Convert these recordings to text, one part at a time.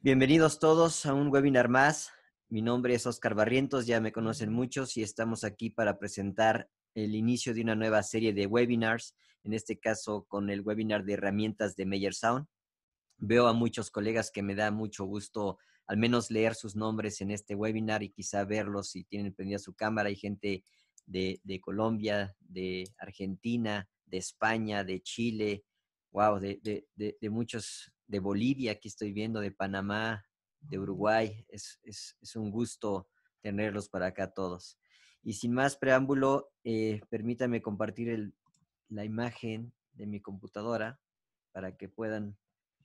Bienvenidos todos a un webinar más. Mi nombre es Oscar Barrientos, ya me conocen muchos y estamos aquí para presentar el inicio de una nueva serie de webinars, en este caso con el webinar de herramientas de Meyer Sound. Veo a muchos colegas que me da mucho gusto al menos leer sus nombres en este webinar y quizá verlos si tienen prendida su cámara. Hay gente de, Colombia, de Argentina, de España, de Chile, wow, de muchos de Bolivia, que estoy viendo, de Panamá, de Uruguay. Es, es, es un gusto tenerlos para acá todos. Y sin más preámbulo, eh, permítame compartir la imagen de mi computadora para que puedan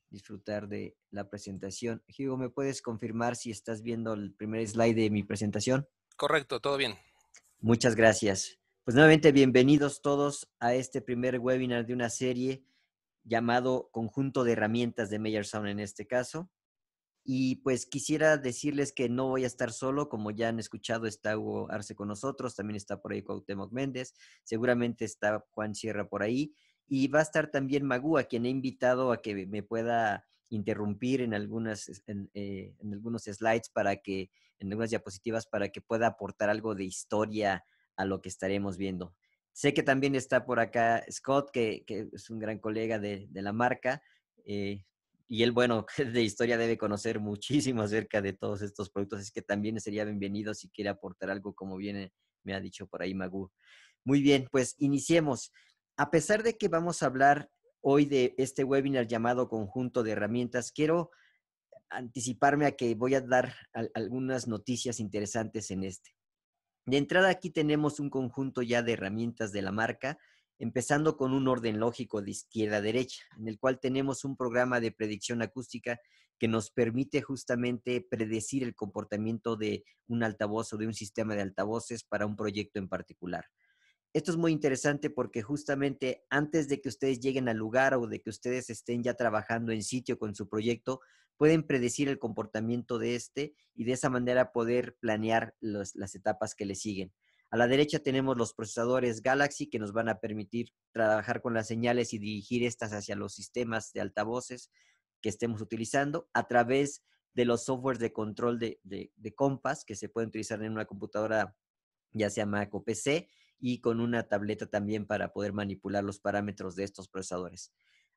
disfrutar de la presentación. Hugo, ¿me puedes confirmar si estás viendo el primer slide de mi presentación? Correcto, todo bien. Muchas gracias. Pues nuevamente bienvenidos todos a este primer webinar de una serie llamado Conjunto de Herramientas de Meyer Sound en este caso. Y pues quisiera decirles que no voy a estar solo, como ya han escuchado, está Hugo Arce con nosotros, también está por ahí Cuauhtémoc Méndez, seguramente está Juan Sierra por ahí, y va a estar también Magú, a quien he invitado a que me pueda interrumpir en algunas eh, en algunos slides para que en algunas diapositivas para que pueda aportar algo de historia a lo que estaremos viendo. Sé que también está por acá Scott, que, es un gran colega de, la marca. Eh, y él, bueno, de historia debe conocer muchísimo acerca de todos estos productos, es que también sería bienvenido si quiere aportar algo, como viene me ha dicho por ahí Magu. Muy bien, pues iniciemos. A pesar de que vamos a hablar hoy de este webinar llamado Conjunto de Herramientas, quiero anticiparme a que voy a dar algunas noticias interesantes en este. De entrada aquí tenemos un conjunto ya de herramientas de la marca, empezando con un orden lógico de izquierda a derecha, en el cual tenemos un programa de predicción acústica que nos permite justamente predecir el comportamiento de un altavoz o de un sistema de altavoces para un proyecto en particular. Esto es muy interesante porque justamente antes de que ustedes lleguen al lugar o de que ustedes estén ya trabajando en sitio con su proyecto, pueden predecir el comportamiento de este y de esa manera poder planear las etapas que le siguen. A la derecha tenemos los procesadores Galaxy que nos van a permitir trabajar con las señales y dirigir estas hacia los sistemas de altavoces que estemos utilizando a través de los softwares de control de, de, de que se pueden utilizar en una computadora ya sea Mac o PC y con una tableta también para poder manipular los parámetros de estos procesadores.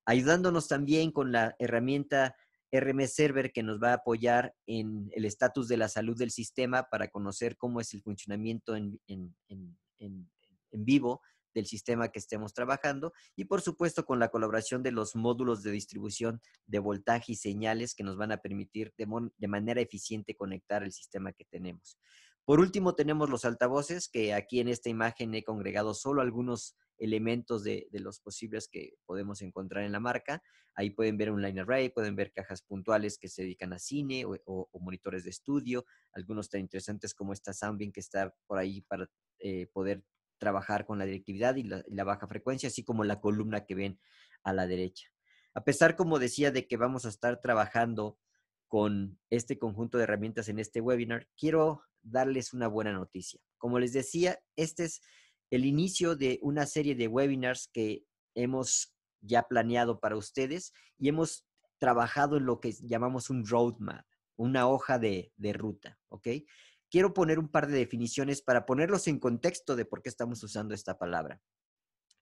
Ayudándonos también con la herramienta RM Server, que nos va a apoyar en el estatus de la salud del sistema para conocer cómo es el funcionamiento en, vivo del sistema que estemos trabajando y por supuesto con la colaboración de los módulos de distribución de voltaje y señales que nos van a permitir de manera eficiente conectar el sistema que tenemos. Por último, tenemos los altavoces, que aquí en esta imagen he congregado solo algunos elementos de, los posibles que podemos encontrar en la marca. Ahí pueden ver un line array, pueden ver cajas puntuales que se dedican a cine o, monitores de estudio, algunos tan interesantes como esta Soundbeam que está por ahí para eh, poder trabajar con la directividad y la, y la baja frecuencia, así como la columna que ven a la derecha. A pesar, como decía, de que vamos a estar trabajando con este conjunto de herramientas en este webinar, quiero darles una buena noticia. Como les decía, este es el inicio de una serie de webinars que hemos ya planeado para ustedes y hemos trabajado en lo que llamamos un roadmap, una hoja de, de ruta, ¿ok? Quiero poner un par de definiciones para ponerlos en contexto de por qué estamos usando esta palabra.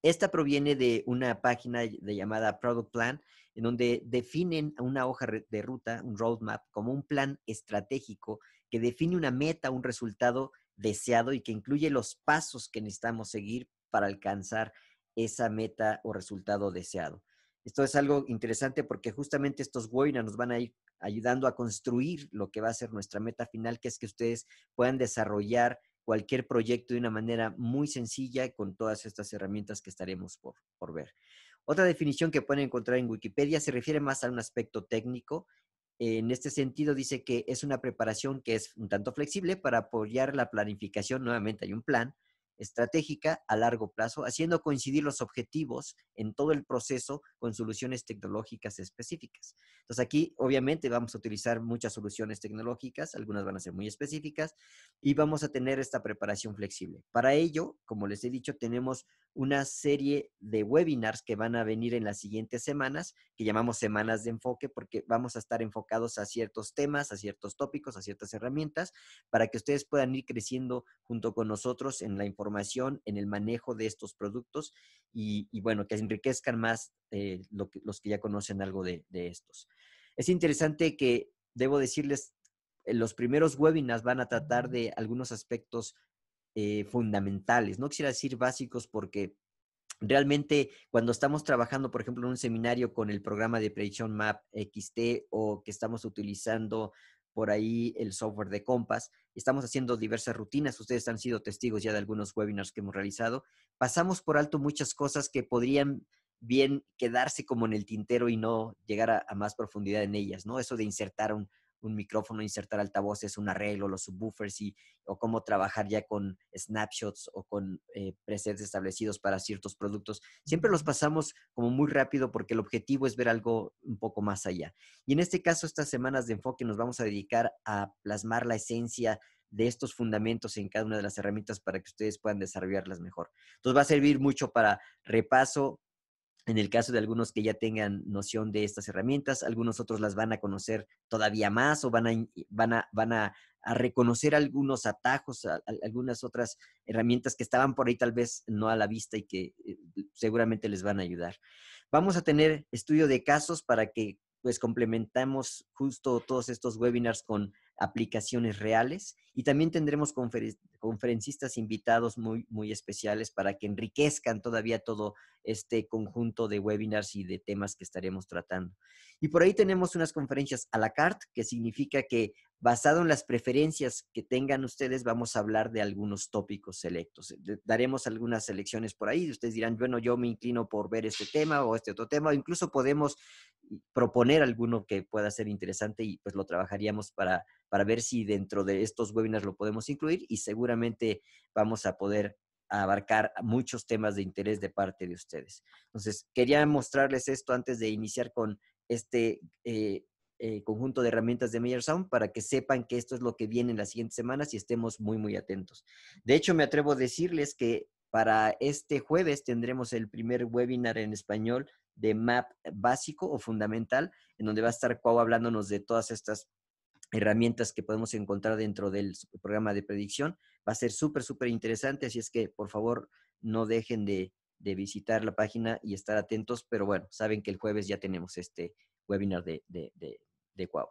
Esta proviene de una página de llamada Product Plan, en donde definen una hoja de ruta, un roadmap, como un plan estratégico que define una meta, un resultado deseado y que incluye los pasos que necesitamos seguir para alcanzar esa meta o resultado deseado. Esto es algo interesante porque justamente estos webinars nos van a ir ayudando a construir lo que va a ser nuestra meta final, que es que ustedes puedan desarrollar cualquier proyecto de una manera muy sencilla con todas estas herramientas que estaremos por, por ver. Otra definición que pueden encontrar en Wikipedia se refiere más a un aspecto técnico. En este sentido, dice que es una preparación que es un tanto flexible para apoyar la planificación. Nuevamente hay un plan estratégica a largo plazo, haciendo coincidir los objetivos en todo el proceso con soluciones tecnológicas específicas. Entonces aquí obviamente vamos a utilizar muchas soluciones tecnológicas, algunas van a ser muy específicas, y vamos a tener esta preparación flexible. Para ello, como les he dicho, tenemos una serie de webinars que van a venir en las siguientes semanas, que llamamos semanas de enfoque, porque vamos a estar enfocados a ciertos temas, a ciertos tópicos, a ciertas herramientas, para que ustedes puedan ir creciendo junto con nosotros en la información, en el manejo de estos productos y, bueno, que enriquezcan más eh, los que ya conocen algo de estos. Es interesante que, debo decirles, eh, los primeros webinars van a tratar de algunos aspectos eh, fundamentales. No quisiera decir básicos porque realmente cuando estamos trabajando, por ejemplo, en un seminario con el programa de Prediction Map XT o que estamos utilizando por ahí el software de Compass, estamos haciendo diversas rutinas, ustedes han sido testigos ya de algunos webinars que hemos realizado, pasamos por alto muchas cosas que podrían bien quedarse como en el tintero y no llegar a más profundidad en ellas, ¿no? Eso de insertar un, un micrófono, insertar altavoces, un arreglo, los subwoofers y, o cómo trabajar ya con snapshots o con eh, presets establecidos para ciertos productos. Siempre los pasamos como muy rápido porque el objetivo es ver algo un poco más allá. Y en este caso, estas semanas de enfoque nos vamos a dedicar a plasmar la esencia de estos fundamentos en cada una de las herramientas para que ustedes puedan desarrollarlas mejor. Entonces va a servir mucho para repaso, en el caso de algunos que ya tengan noción de estas herramientas, algunos otros las van a conocer todavía más o van a, van van a, reconocer algunos atajos, algunas otras herramientas que estaban por ahí tal vez no a la vista y que eh, seguramente les van a ayudar. Vamos a tener estudio de casos para que pues complementamos justo todos estos webinars con aplicaciones reales y también tendremos conferencistas invitados muy, muy especiales para que enriquezcan todavía todo este conjunto de webinars y de temas que estaremos tratando. Y por ahí tenemos unas conferencias a la carte, que significa que basado en las preferencias que tengan ustedes, vamos a hablar de algunos tópicos selectos. Daremos algunas selecciones por ahí. y Ustedes dirán, bueno, yo me inclino por ver este tema o este otro tema. incluso podemos proponer alguno que pueda ser interesante y pues lo trabajaríamos para para ver si dentro de estos webinars lo podemos incluir y seguramente vamos a poder abarcar muchos temas de interés de parte de ustedes. Entonces, quería mostrarles esto antes de iniciar con este eh, eh, conjunto de herramientas de Major Sound para que sepan que esto es lo que viene en las siguientes semanas y estemos muy, muy atentos. De hecho, me atrevo a decirles que para este jueves tendremos el primer webinar en español de MAP básico o fundamental, en donde va a estar Cuau hablándonos de todas estas herramientas que podemos encontrar dentro del programa de predicción. Va a ser súper, súper interesante, así es que por favor no dejen de, visitar la página y estar atentos, pero bueno, saben que el jueves ya tenemos este webinar de, de, de Cuau.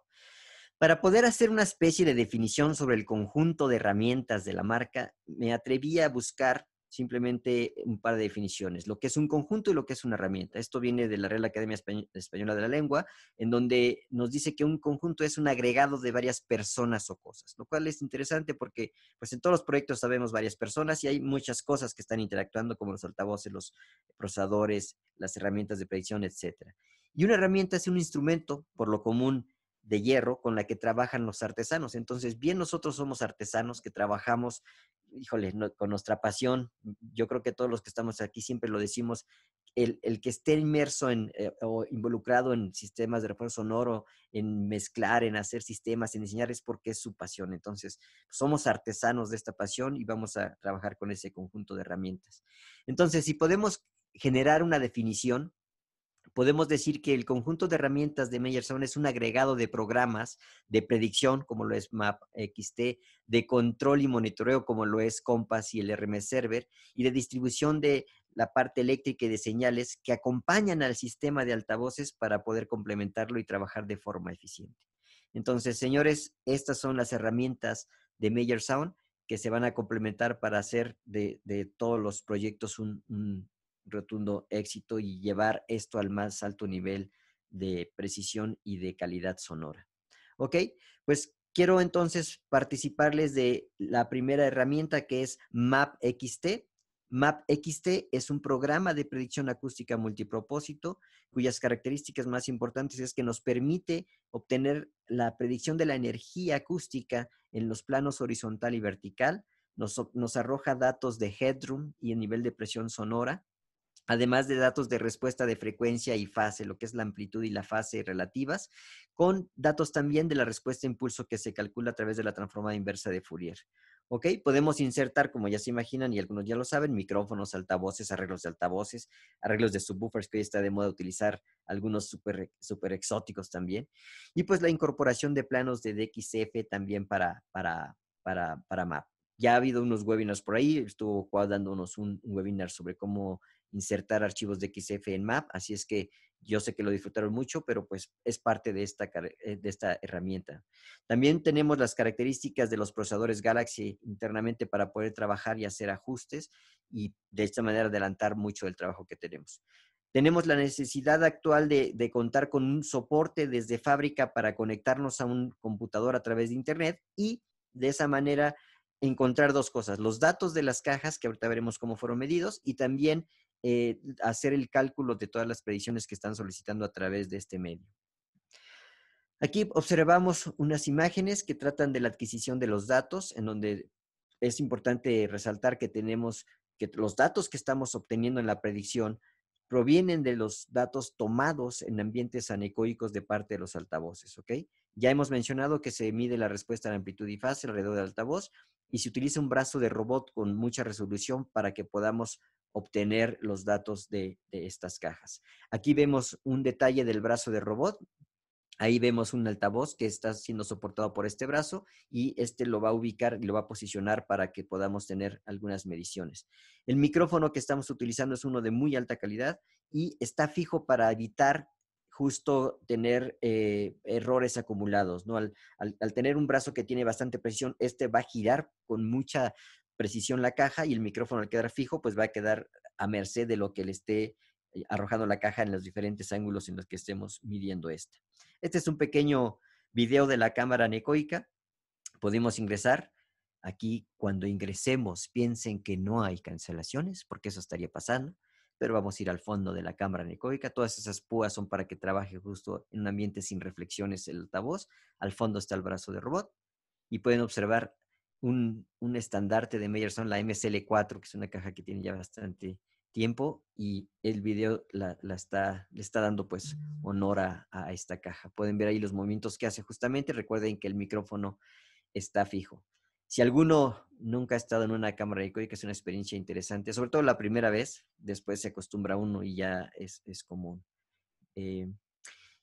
Para poder hacer una especie de definición sobre el conjunto de herramientas de la marca, me atreví a buscar simplemente un par de definiciones, lo que es un conjunto y lo que es una herramienta. Esto viene de la Real Academia Española de la Lengua, en donde nos dice que un conjunto es un agregado de varias personas o cosas, lo cual es interesante porque pues en todos los proyectos sabemos varias personas y hay muchas cosas que están interactuando como los altavoces, los procesadores, las herramientas de predicción, etcétera. Y una herramienta es un instrumento, por lo común, de hierro con la que trabajan los artesanos. Entonces, bien nosotros somos artesanos que trabajamos híjole, con nuestra pasión, yo creo que todos los que estamos aquí siempre lo decimos, el, que esté inmerso en, eh, o involucrado en sistemas de refuerzo sonoro, en mezclar, en hacer sistemas, en diseñar, es porque es su pasión. Entonces, somos artesanos de esta pasión y vamos a trabajar con ese conjunto de herramientas. Entonces, si podemos generar una definición podemos decir que el conjunto de herramientas de Sound es un agregado de programas de predicción, como lo es XT, de control y monitoreo, como lo es Compass y el RMS Server, y de distribución de la parte eléctrica y de señales que acompañan al sistema de altavoces para poder complementarlo y trabajar de forma eficiente. Entonces, señores, estas son las herramientas de Meyer Sound que se van a complementar para hacer de, todos los proyectos un, rotundo éxito y llevar esto al más alto nivel de precisión y de calidad sonora. ¿Ok? Pues quiero entonces participarles de la primera herramienta que es MapXT. xt es un programa de predicción acústica multipropósito cuyas características más importantes es que nos permite obtener la predicción de la energía acústica en los planos horizontal y vertical, nos, nos arroja datos de headroom y el nivel de presión sonora, además de datos de respuesta de frecuencia y fase, lo que es la amplitud y la fase relativas, con datos también de la respuesta impulso que se calcula a través de la transformada inversa de Fourier. ¿Ok? Podemos insertar, como ya se imaginan y algunos ya lo saben, micrófonos, altavoces, arreglos de altavoces, arreglos de subwoofers, que hoy está de moda utilizar algunos súper super exóticos también. Y pues la incorporación de planos de DXF también para, para, para, para MAP. Ya ha habido unos webinars por ahí, estuvo Juan dándonos un webinar sobre cómo insertar archivos de XF en Map, así es que yo sé que lo disfrutaron mucho, pero pues es parte de esta, eh, de esta herramienta. También tenemos las características de los procesadores Galaxy internamente para poder trabajar y hacer ajustes y de esta manera adelantar mucho el trabajo que tenemos. Tenemos la necesidad actual de, de, contar con un soporte desde fábrica para conectarnos a un computador a través de Internet y de esa manera encontrar dos cosas, los datos de las cajas, que ahorita veremos cómo fueron medidos, y también eh, hacer el cálculo de todas las predicciones que están solicitando a través de este medio. Aquí observamos unas imágenes que tratan de la adquisición de los datos, en donde es importante resaltar que tenemos que los datos que estamos obteniendo en la predicción provienen de los datos tomados en ambientes anecoicos de parte de los altavoces, Ya hemos mencionado que se mide la respuesta en amplitud y fase alrededor del altavoz y se utiliza un brazo de robot con mucha resolución para que podamos obtener los datos de, estas cajas. Aquí vemos un detalle del brazo de robot. Ahí vemos un altavoz que está siendo soportado por este brazo y este lo va a ubicar y lo va a posicionar para que podamos tener algunas mediciones. El micrófono que estamos utilizando es uno de muy alta calidad y está fijo para evitar justo tener eh, errores acumulados, ¿no? Al, tener un brazo que tiene bastante precisión, este va a girar con mucha precisión la caja y el micrófono al quedar fijo, pues va a quedar a merced de lo que le esté eh, arrojando la caja en los diferentes ángulos en los que estemos midiendo esta. Este es un pequeño video de la cámara anecoica. Podemos ingresar. Aquí cuando ingresemos piensen que no hay cancelaciones, porque eso estaría pasando, pero vamos a ir al fondo de la cámara anecoica. Todas esas púas son para que trabaje justo en un ambiente sin reflexiones el altavoz. Al fondo está el brazo de robot y pueden observar un, estandarte de Meyerson, la MSL4, que es una caja que tiene ya bastante tiempo y el video la, está, le está dando pues honor a, esta caja. Pueden ver ahí los movimientos que hace justamente. Recuerden que el micrófono está fijo. Si alguno nunca ha estado en una cámara de código, es una experiencia interesante, sobre todo la primera vez, después se acostumbra uno y ya es, común. Eh,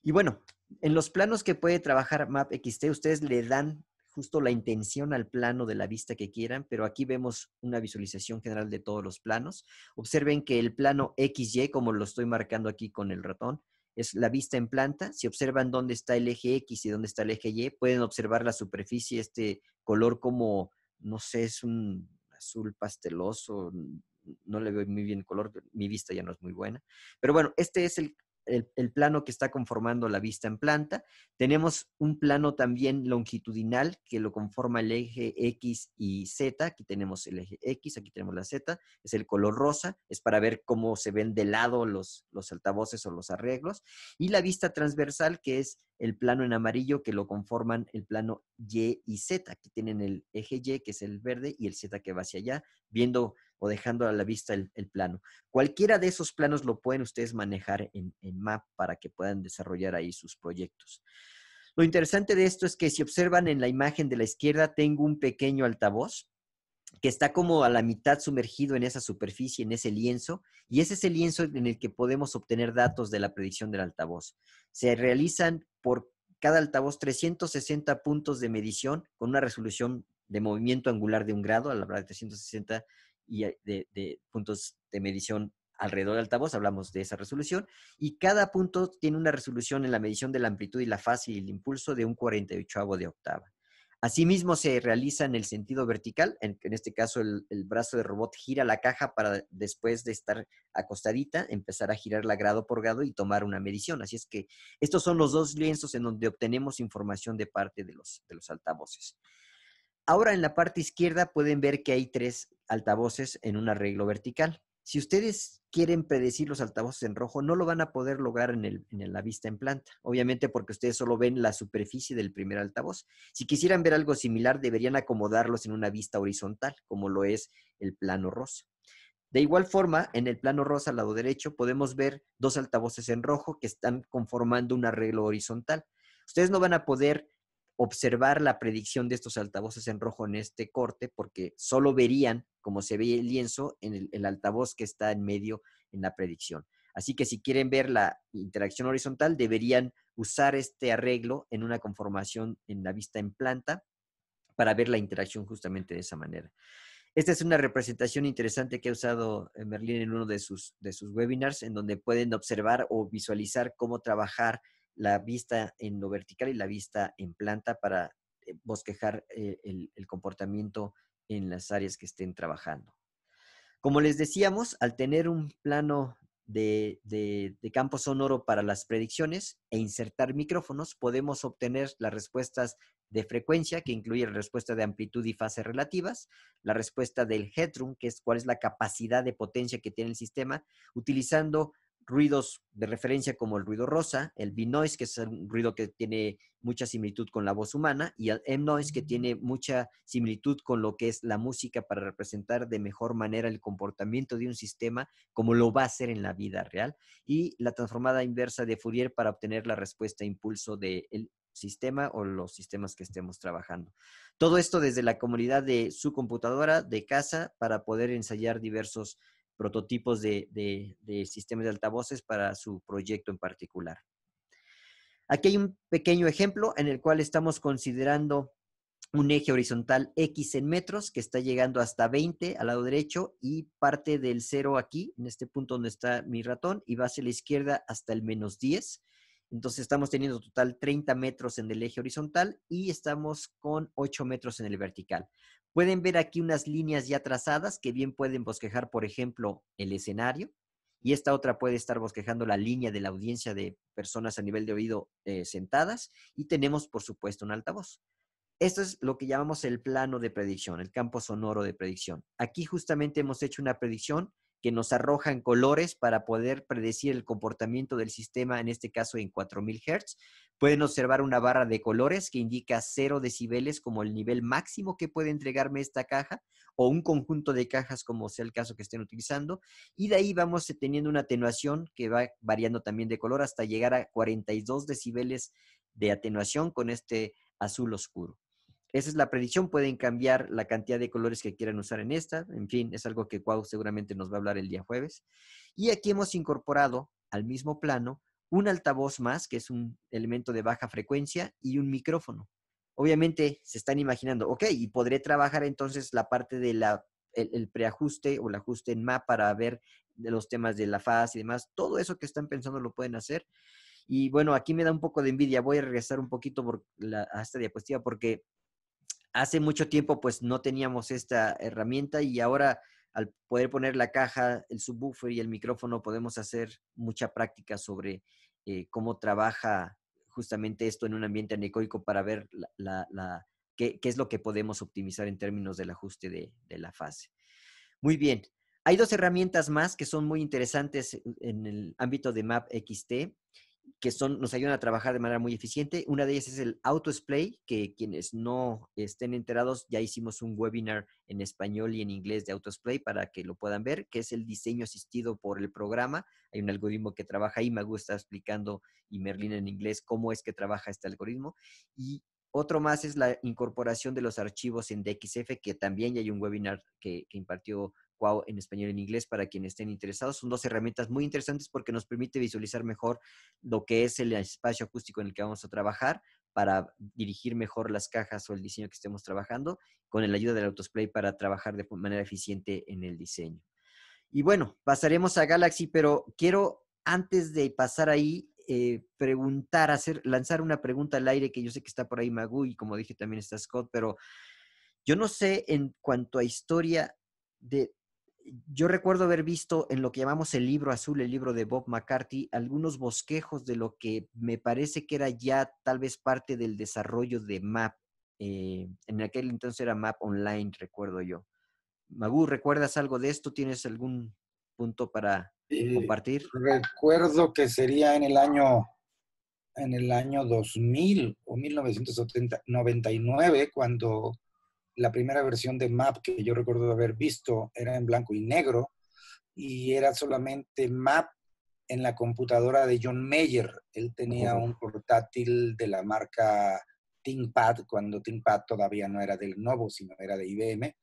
y bueno, en los planos que puede trabajar MapXT, ustedes le dan justo la intención al plano de la vista que quieran, pero aquí vemos una visualización general de todos los planos. Observen que el plano XY, como lo estoy marcando aquí con el ratón, es la vista en planta. Si observan dónde está el eje X y dónde está el eje Y, pueden observar la superficie, este color como, no sé, es un azul pasteloso, no le veo muy bien el color, mi vista ya no es muy buena. Pero bueno, este es el el, plano que está conformando la vista en planta. Tenemos un plano también longitudinal que lo conforma el eje X y Z. Aquí tenemos el eje X, aquí tenemos la Z. Es el color rosa, es para ver cómo se ven de lado los, los altavoces o los arreglos. Y la vista transversal, que es el plano en amarillo, que lo conforman el plano Y y Z. Aquí tienen el eje Y, que es el verde, y el Z que va hacia allá, viendo o dejando a la vista el, plano. Cualquiera de esos planos lo pueden ustedes manejar en, en MAP para que puedan desarrollar ahí sus proyectos. Lo interesante de esto es que si observan en la imagen de la izquierda, tengo un pequeño altavoz que está como a la mitad sumergido en esa superficie, en ese lienzo, y es ese lienzo en el que podemos obtener datos de la predicción del altavoz. Se realizan por cada altavoz 360 puntos de medición con una resolución de movimiento angular de un grado, a la verdad 360 y eh, de, puntos de medición alrededor del altavoz, hablamos de esa resolución, y cada punto tiene una resolución en la medición de la amplitud y la fase y el impulso de un 48 de octava. Asimismo, se realiza en el sentido vertical, en, este caso el, brazo de robot gira la caja para después de estar acostadita, empezar a girarla grado por grado y tomar una medición. Así es que estos son los dos lienzos en donde obtenemos información de parte de los altavoces. Ahora en la parte izquierda pueden ver que hay tres altavoces en un arreglo vertical. Si ustedes quieren predecir los altavoces en rojo, no lo van a poder lograr en, la vista en planta, obviamente porque ustedes solo ven la superficie del primer altavoz. Si quisieran ver algo similar, deberían acomodarlos en una vista horizontal, como lo es el plano rosa. De igual forma, en el plano rosa al lado derecho podemos ver dos altavoces en rojo que están conformando un arreglo horizontal. Ustedes no van a poder observar la predicción de estos altavoces en rojo en este corte, porque solo verían como se ve el lienzo en el, altavoz que está en medio en la predicción. Así que si quieren ver la interacción horizontal, deberían usar este arreglo en una conformación en la vista en planta para ver la interacción justamente de esa manera. Esta es una representación interesante que ha usado eh, Merlín en uno de sus, de sus webinars, en donde pueden observar o visualizar cómo trabajar la vista en lo vertical y la vista en planta para eh, bosquejar eh, el, comportamiento en las áreas que estén trabajando. Como les decíamos, al tener un plano de, campo sonoro para las predicciones e insertar micrófonos, podemos obtener las respuestas de frecuencia, que incluye la respuesta de amplitud y fase relativas, la respuesta del headroom, que es cuál es la capacidad de potencia que tiene el sistema, utilizando ruidos de referencia como el ruido rosa, el B-noise, que es un ruido que tiene mucha similitud con la voz humana, y el M-noise, que mm. tiene mucha similitud con lo que es la música para representar de mejor manera el comportamiento de un sistema como lo va a ser en la vida real, y la transformada inversa de Fourier para obtener la respuesta e impulso del sistema o los sistemas que estemos trabajando. Todo esto desde la comunidad de su computadora, de casa, para poder ensayar diversos prototipos de, sistemas de altavoces para su proyecto en particular. Aquí hay un pequeño ejemplo en el cual estamos considerando un eje horizontal X en metros que está llegando hasta 20 al lado derecho y parte del cero aquí, en este punto donde está mi ratón, y va hacia la izquierda hasta el menos 10. Entonces estamos teniendo total 30 metros en el eje horizontal y estamos con 8 metros en el vertical. Pueden ver aquí unas líneas ya trazadas que bien pueden bosquejar, por ejemplo, el escenario y esta otra puede estar bosquejando la línea de la audiencia de personas a nivel de oído eh, sentadas y tenemos, por supuesto, un altavoz. Esto es lo que llamamos el plano de predicción, el campo sonoro de predicción. Aquí justamente hemos hecho una predicción que nos arrojan colores para poder predecir el comportamiento del sistema, en este caso en 4000 Hz. Pueden observar una barra de colores que indica 0 decibeles como el nivel máximo que puede entregarme esta caja o un conjunto de cajas como sea el caso que estén utilizando. Y de ahí vamos teniendo una atenuación que va variando también de color hasta llegar a 42 decibeles de atenuación con este azul oscuro. Esa es la predicción. Pueden cambiar la cantidad de colores que quieran usar en esta. En fin, es algo que Cuau seguramente nos va a hablar el día jueves. Y aquí hemos incorporado al mismo plano un altavoz más, que es un elemento de baja frecuencia, y un micrófono. Obviamente se están imaginando, ok, y podré trabajar entonces la parte del el preajuste o el ajuste en MAP para ver los temas de la faz y demás. Todo eso que están pensando lo pueden hacer. Y bueno, aquí me da un poco de envidia. Voy a regresar un poquito por la, a esta diapositiva porque hace mucho tiempo pues no teníamos esta herramienta y ahora al poder poner la caja, el subwoofer y el micrófono podemos hacer mucha práctica sobre eh, cómo trabaja justamente esto en un ambiente anecoico para ver qué, es lo que podemos optimizar en términos del ajuste de, de, la fase. Muy bien. Hay dos herramientas más que son muy interesantes en el ámbito de MAP-XT que son, nos ayudan a trabajar de manera muy eficiente. Una de ellas es el Autosplay, que quienes no estén enterados, ya hicimos un webinar en español y en inglés de Autosplay para que lo puedan ver, que es el diseño asistido por el programa. Hay un algoritmo que trabaja ahí, me está explicando y Merlin en inglés cómo es que trabaja este algoritmo. Y otro más es la incorporación de los archivos en DXF, que también ya hay un webinar que, que impartió en español y en inglés para quienes estén interesados. Son dos herramientas muy interesantes porque nos permite visualizar mejor lo que es el espacio acústico en el que vamos a trabajar para dirigir mejor las cajas o el diseño que estemos trabajando con la ayuda del Autosplay para trabajar de manera eficiente en el diseño. Y bueno, pasaremos a Galaxy, pero quiero antes de pasar ahí eh, preguntar, hacer, lanzar una pregunta al aire que yo sé que está por ahí Magu y como dije también está Scott, pero yo no sé en cuanto a historia de yo recuerdo haber visto en lo que llamamos el libro azul, el libro de Bob McCarthy, algunos bosquejos de lo que me parece que era ya tal vez parte del desarrollo de MAP. Eh, en aquel entonces era MAP Online, recuerdo yo. Magu, ¿recuerdas algo de esto? ¿Tienes algún punto para eh, compartir? Recuerdo que sería en el año en el año 2000 o 1999 cuando la primera versión de Map que yo recuerdo haber visto era en blanco y negro y era solamente Map en la computadora de John Mayer. Él tenía un portátil de la marca ThinkPad, cuando ThinkPad todavía no era del nuevo, sino era de IBM,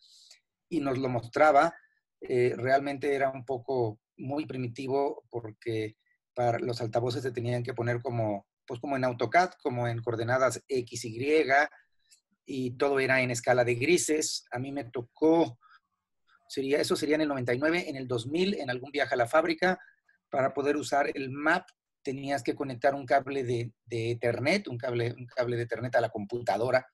y nos lo mostraba. Eh, realmente era un poco muy primitivo porque para los altavoces se tenían que poner como, pues como en AutoCAD, como en coordenadas X, Y, y todo era en escala de grises. A mí me tocó, sería, eso sería en el 99, en el 2000, en algún viaje a la fábrica, para poder usar el map tenías que conectar un cable de, de Ethernet, un cable, un cable de Ethernet a la computadora.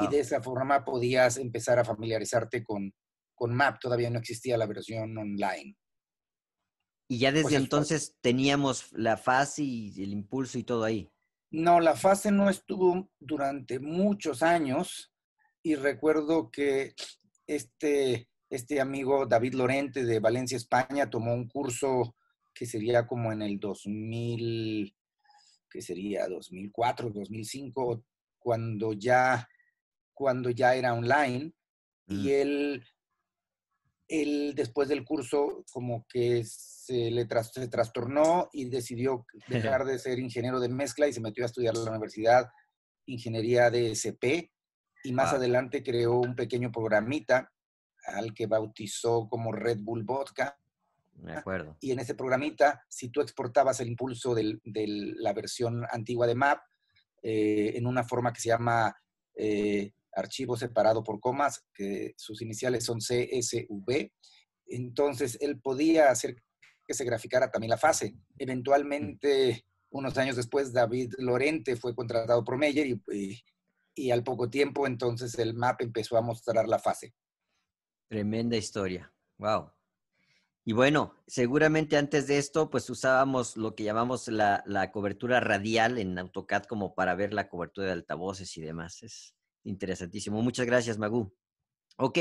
Y de esa forma podías empezar a familiarizarte con, con MAP. Todavía no existía la versión online. Y ya pues desde entonces teníamos la fase y el impulso y todo ahí. No, la fase no estuvo durante muchos años y recuerdo que este, este amigo David Lorente de Valencia, España, tomó un curso que sería como en el 2000, que sería 2004, 2005, cuando ya, cuando ya era online. Y mm. él él después del curso como que se le trastornó y decidió dejar de ser ingeniero de mezcla y se metió a estudiar en la universidad ingeniería de SP y más ah. adelante creó un pequeño programita al que bautizó como Red Bull Vodka. Me acuerdo. Y en ese programita, si tú exportabas el impulso de la versión antigua de MAP eh, en una forma que se llama eh, archivo separado por comas, que sus iniciales son CSV. Entonces, él podía hacer que se graficara también la fase. Eventualmente, unos años después, David Lorente fue contratado por Meyer y, eh, y, al poco tiempo, entonces, el map empezó a mostrar la fase. Tremenda historia. Wow. Y bueno, seguramente antes de esto, pues usábamos lo que llamamos la, la cobertura radial en AutoCAD como para ver la cobertura de altavoces y demás. Es, Interesantísimo. Muchas gracias, Magu. Ok,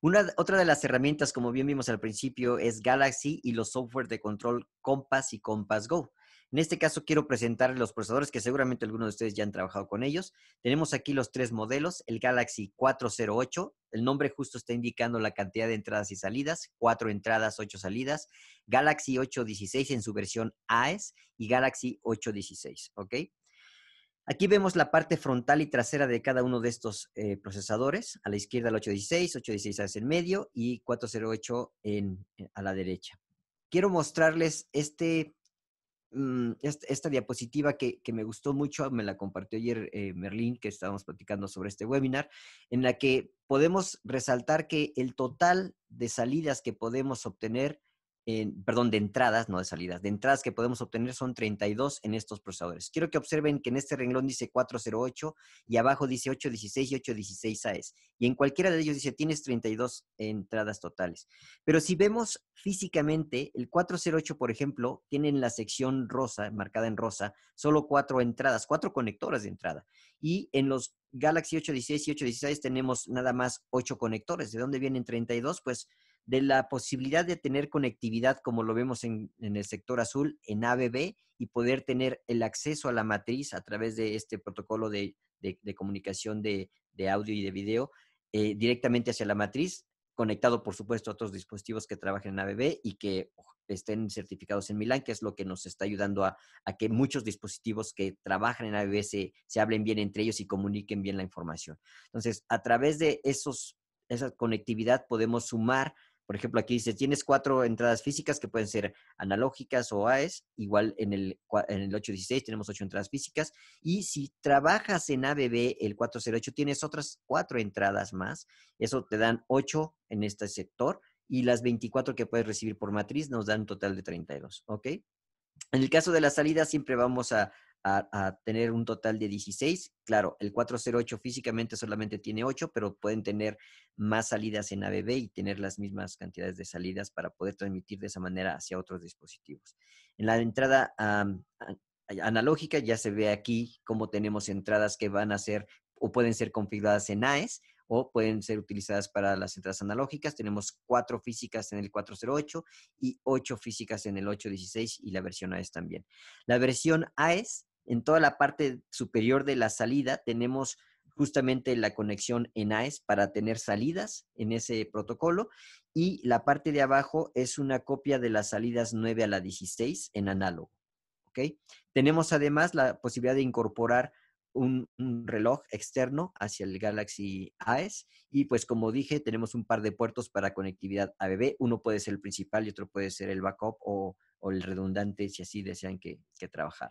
Una, otra de las herramientas, como bien vimos al principio, es Galaxy y los software de control Compass y Compass Go. En este caso quiero presentar los procesadores que seguramente algunos de ustedes ya han trabajado con ellos. Tenemos aquí los tres modelos, el Galaxy 408, el nombre justo está indicando la cantidad de entradas y salidas, cuatro entradas, ocho salidas, Galaxy 816 en su versión AES y Galaxy 816, ¿ok? Aquí vemos la parte frontal y trasera de cada uno de estos eh, procesadores. A la izquierda el 816, 816 es en medio y 408 eh, a la derecha. Quiero mostrarles este, mm, esta diapositiva que, me gustó mucho. Me la compartió ayer Merlin, eh, Merlín, que estábamos platicando sobre este webinar, en la que podemos resaltar que el total de salidas que podemos obtener perdón, de entradas, no de salidas, de entradas que podemos obtener son 32 en estos procesadores. Quiero que observen que en este renglón dice 408 y abajo dice 816 y 816 AES. Y en cualquiera de ellos dice tienes 32 entradas totales. Pero si vemos físicamente, el 408, por ejemplo, tiene en la sección rosa, marcada en rosa, solo cuatro entradas, cuatro conectores de entrada. Y en los Galaxy 816 y 816 e tenemos nada más ocho conectores. ¿De dónde vienen 32? Pues de la posibilidad de tener conectividad, como lo vemos en, el sector azul, en ABB, y poder tener el acceso a la matriz a través de este protocolo de, comunicación de, audio y de video eh, directamente hacia la matriz, conectado, por supuesto, a otros dispositivos que trabajen en ABB y que estén certificados en Milán, que es lo que nos está ayudando a, que muchos dispositivos que trabajan en ABB se, hablen bien entre ellos y comuniquen bien la información. Entonces, a través de esos esa conectividad podemos sumar por ejemplo, aquí dice, tienes cuatro entradas físicas que pueden ser analógicas o AES, igual en el, en el 816 tenemos ocho entradas físicas, y si trabajas en ABB el 408 tienes otras cuatro entradas más, eso te dan ocho en este sector, y las 24 que puedes recibir por matriz nos dan un total de 32, ¿ok? En el caso de la salida siempre vamos a, a, tener un total de 16. Claro, el 408 físicamente solamente tiene 8, pero pueden tener más salidas en ABB y tener las mismas cantidades de salidas para poder transmitir de esa manera hacia otros dispositivos. En la entrada analógica ya se ve aquí cómo tenemos entradas que van a ser o pueden ser configuradas en AES o pueden ser utilizadas para las entradas analógicas. Tenemos cuatro físicas en el 408 y ocho físicas en el 816 y la versión AES también. La versión AES en toda la parte superior de la salida tenemos justamente la conexión en AES para tener salidas en ese protocolo y la parte de abajo es una copia de las salidas 9 a la 16 en análogo. ¿okay? Tenemos además la posibilidad de incorporar un, reloj externo hacia el Galaxy AES y pues como dije tenemos un par de puertos para conectividad ABB. Uno puede ser el principal y otro puede ser el backup o, el redundante si así desean que, que trabajar.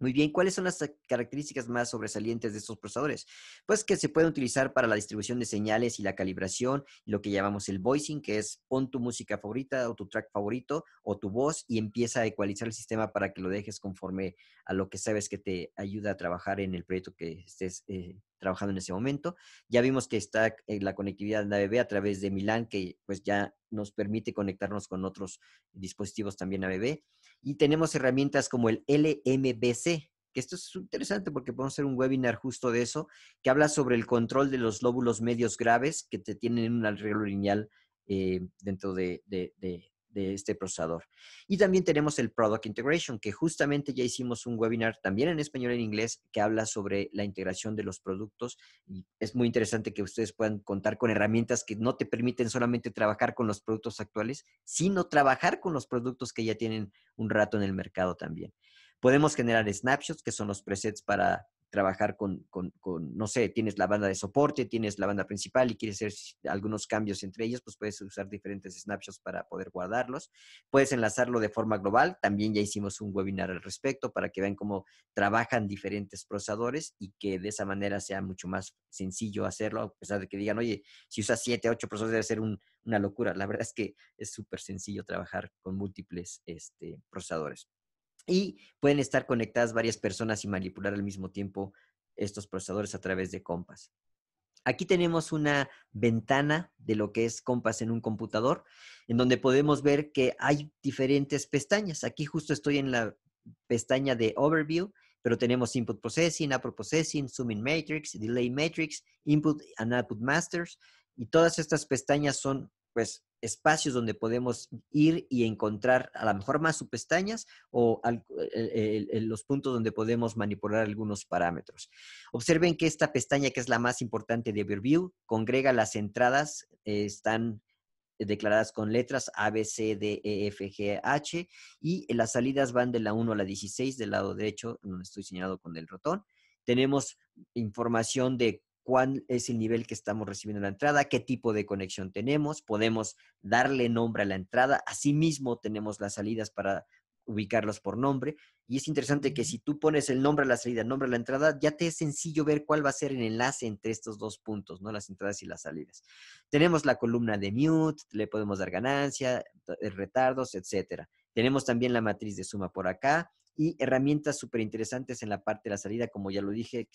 Muy bien, ¿cuáles son las eh, características más sobresalientes de estos procesadores? Pues que se pueden utilizar para la distribución de señales y la calibración, lo que llamamos el voicing, que es pon tu música favorita o tu track favorito o tu voz y empieza a ecualizar el sistema para que lo dejes conforme a lo que sabes que te ayuda a trabajar en el proyecto que estés eh, trabajando en ese momento. Ya vimos que está eh, la conectividad de ABB a través de Milan, que pues ya nos permite conectarnos con otros dispositivos también ABB y tenemos herramientas como el LMBC, que esto es interesante porque podemos hacer un webinar justo de eso, que habla sobre el control de los lóbulos medios graves que te tienen en un arreglo lineal eh, dentro de, este procesador. Y también tenemos el Product Integration, que justamente ya hicimos un webinar también en español y en inglés que habla sobre la integración de los productos. es muy interesante que ustedes puedan contar con herramientas que no te permiten solamente trabajar con los productos actuales, sino trabajar con los productos que ya tienen un rato en el mercado también. Podemos generar snapshots, que son los presets para trabajar con, no sé, tienes la banda de soporte, tienes la banda principal y quieres hacer algunos cambios entre ellos, pues puedes usar diferentes snapshots para poder guardarlos. Puedes enlazarlo de forma global. También ya hicimos un webinar al respecto para que vean cómo trabajan diferentes procesadores y que de esa manera sea mucho más sencillo hacerlo, a pesar de que digan, oye, si usas 7, ocho procesadores debe ser una locura. La verdad es que es súper sencillo trabajar con múltiples este, procesadores y pueden estar conectadas varias personas y manipular al mismo tiempo estos procesadores a través de compas. Aquí tenemos una ventana de lo que es compas en un computador, en donde podemos ver que hay diferentes pestañas. Aquí justo estoy en la pestaña de Overview, pero tenemos Input Processing, Output Processing, Zooming Matrix, Delay Matrix, Input and Output Masters, y todas estas pestañas son pues espacios donde podemos ir y encontrar a lo mejor más subpestañas o los puntos donde podemos manipular algunos parámetros. Observen que esta pestaña, que es la más importante de Overview, congrega las entradas, eh, están declaradas con letras A, B, C, D, E, F, G, H y las salidas van de la 1 a la 16 del lado derecho, donde estoy señalado con el rotón. Tenemos información de cuál es el nivel que estamos recibiendo la entrada, qué tipo de conexión tenemos, podemos darle nombre a la entrada, asimismo tenemos las salidas para ubicarlos por nombre. Y es interesante que si tú pones el nombre a la salida, el nombre a la entrada, ya te es sencillo ver cuál va a ser el enlace entre estos dos puntos, ¿no? Las entradas y las salidas. Tenemos la columna de mute, le podemos dar ganancia, eh, retardos, etcétera. Tenemos también la matriz de suma por acá y herramientas súper interesantes en la parte de la salida, como ya lo dije,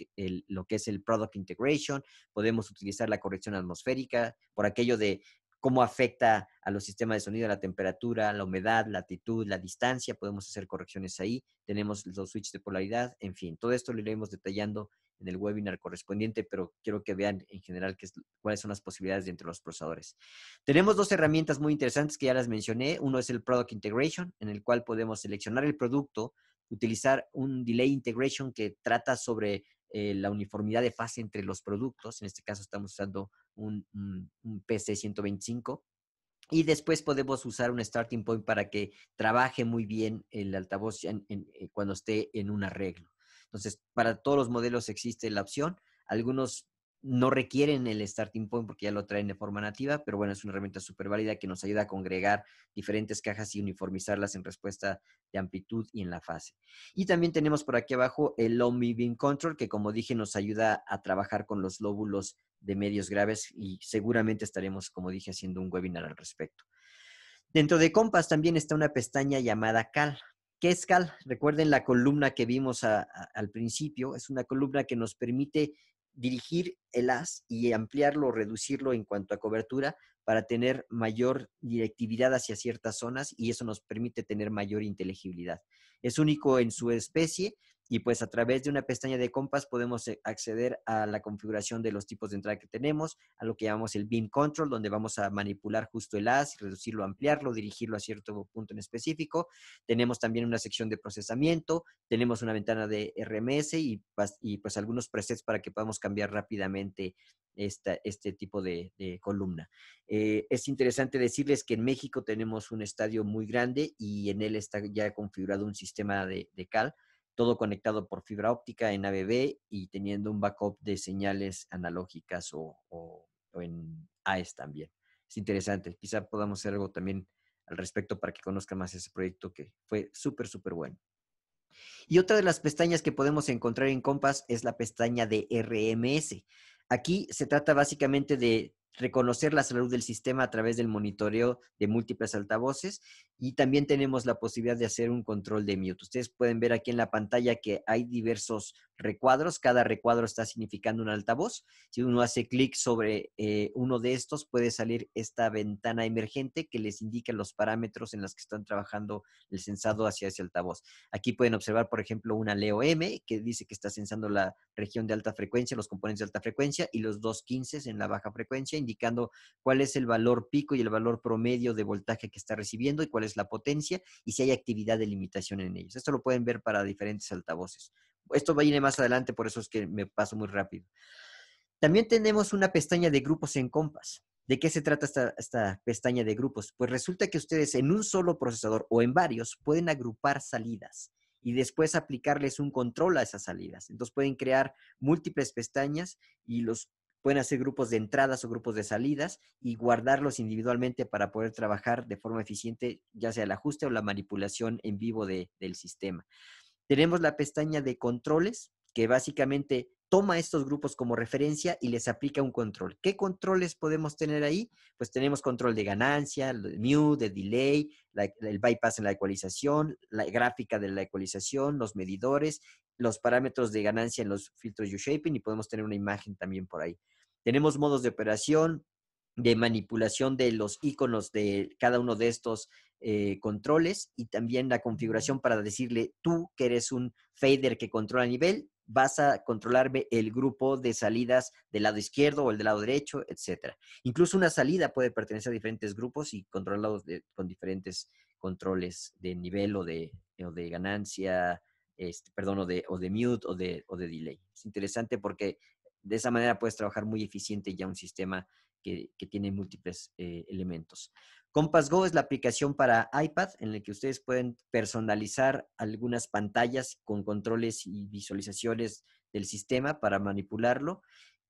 lo que es el Product Integration, podemos utilizar la corrección atmosférica, por aquello de cómo afecta a los sistemas de sonido, la temperatura, la humedad, la latitud, la distancia, podemos hacer correcciones ahí, tenemos los switches de polaridad, en fin, todo esto lo iremos detallando en el webinar correspondiente, pero quiero que vean en general cuáles son las posibilidades de entre los procesadores. Tenemos dos herramientas muy interesantes que ya las mencioné. Uno es el Product Integration, en el cual podemos seleccionar el producto, utilizar un Delay Integration que trata sobre eh, la uniformidad de fase entre los productos. En este caso estamos usando un, PC 125 y después podemos usar un starting point para que trabaje muy bien el altavoz eh, cuando esté en un arreglo. Entonces, para todos los modelos existe la opción. Algunos no requieren el starting point porque ya lo traen de forma nativa, pero bueno, es una herramienta súper válida que nos ayuda a congregar diferentes cajas y uniformizarlas en respuesta de amplitud y en la fase. Y también tenemos por aquí abajo el Low Moving Control, que como dije nos ayuda a trabajar con los lóbulos de medios graves y seguramente estaremos, como dije, haciendo un webinar al respecto. Dentro de Compass también está una pestaña llamada Cal. ¿Qué es Cal? Recuerden la columna que vimos al principio. Es una columna que nos permite dirigir el as y ampliarlo o reducirlo en cuanto a cobertura para tener mayor directividad hacia ciertas zonas y eso nos permite tener mayor inteligibilidad. Es único en su especie, y pues a través de una pestaña de compas podemos eh, acceder a la configuración de los tipos de entrada que tenemos, a lo que llamamos el Beam Control, donde vamos a manipular justo el AS, reducirlo, ampliarlo, dirigirlo a cierto punto en específico. Tenemos también una sección de procesamiento, tenemos una ventana de RMS y, y pues algunos presets para que podamos cambiar rápidamente este tipo de, columna. Eh, es interesante decirles que en México tenemos un estadio muy grande y en él está ya configurado un sistema de CAL todo conectado por fibra óptica en ABB y teniendo un backup de señales analógicas o, en AES también. Es interesante, quizá podamos hacer algo también al respecto para que conozcan más ese proyecto que fue súper, súper bueno. Y otra de las pestañas que podemos encontrar en Compass es la pestaña de RMS. Aquí se trata básicamente de reconocer la salud del sistema a través del monitoreo de múltiples altavoces y también tenemos la posibilidad de hacer un control de mute. Ustedes pueden ver aquí en la pantalla que hay diversos recuadros, cada recuadro está significando un altavoz. Si uno hace clic sobre eh, uno de estos puede salir esta ventana emergente que les indica los parámetros en los que están trabajando el sensado hacia ese altavoz. Aquí pueden observar, por ejemplo, una Leo M que dice que está sensando la región de alta frecuencia, los componentes de alta frecuencia y los 215 en la baja frecuencia indicando cuál es el valor pico y el valor promedio de voltaje que está recibiendo y cuál es la potencia y si hay actividad de limitación en ellos. Esto lo pueden ver para diferentes altavoces. Esto va a ir más adelante, por eso es que me paso muy rápido. También tenemos una pestaña de grupos en compas. ¿De qué se trata esta, esta, pestaña de grupos? Pues resulta que ustedes en un solo procesador o en varios pueden agrupar salidas y después aplicarles un control a esas salidas. Entonces pueden crear múltiples pestañas y los Pueden hacer grupos de entradas o grupos de salidas y guardarlos individualmente para poder trabajar de forma eficiente, ya sea el ajuste o la manipulación en vivo del sistema. Tenemos la pestaña de controles, que básicamente toma estos grupos como referencia y les aplica un control. ¿Qué controles podemos tener ahí? Pues tenemos control de ganancia, el mu, de delay, el bypass en la ecualización, la gráfica de la ecualización, los medidores, los parámetros de ganancia en los filtros U-shaping y podemos tener una imagen también por ahí. Tenemos modos de operación, de manipulación de los iconos de cada uno de estos eh, controles y también la configuración para decirle tú que eres un fader que controla nivel, vas a controlarme el grupo de salidas del lado izquierdo o el del lado derecho, etcétera. Incluso una salida puede pertenecer a diferentes grupos y controlados con diferentes controles de nivel o de, de ganancia, este, perdón, o de, mute o de, o de delay. Es interesante porque de esa manera puedes trabajar muy eficiente ya un sistema que, tiene múltiples eh, elementos. Compass Go es la aplicación para iPad en la que ustedes pueden personalizar algunas pantallas con controles y visualizaciones del sistema para manipularlo.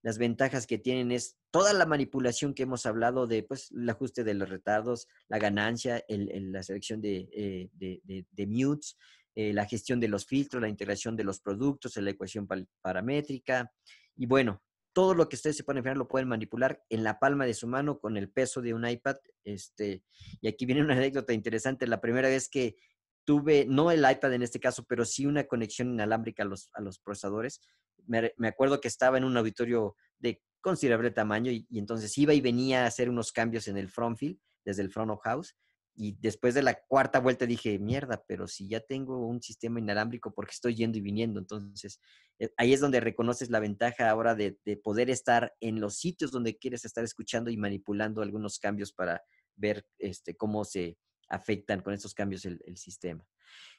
Las ventajas que tienen es toda la manipulación que hemos hablado de pues, el ajuste de los retardos, la ganancia, la selección de, eh, mutes, eh, la gestión de los filtros, la integración de los productos, la ecuación paramétrica. Y bueno, todo lo que ustedes se pueden imaginar lo pueden manipular en la palma de su mano con el peso de un iPad. Este, y aquí viene una anécdota interesante. La primera vez que tuve, no el iPad en este caso, pero sí una conexión inalámbrica a los, procesadores, me, acuerdo que estaba en un auditorio de considerable tamaño y, y, entonces iba y venía a hacer unos cambios en el front field, desde el front of house, y después de la cuarta vuelta dije, mierda, pero si ya tengo un sistema inalámbrico porque estoy yendo y viniendo. Entonces, eh, ahí es donde reconoces la ventaja ahora de, poder estar en los sitios donde quieres estar escuchando y manipulando algunos cambios para ver este, cómo se afectan con estos cambios el, el sistema.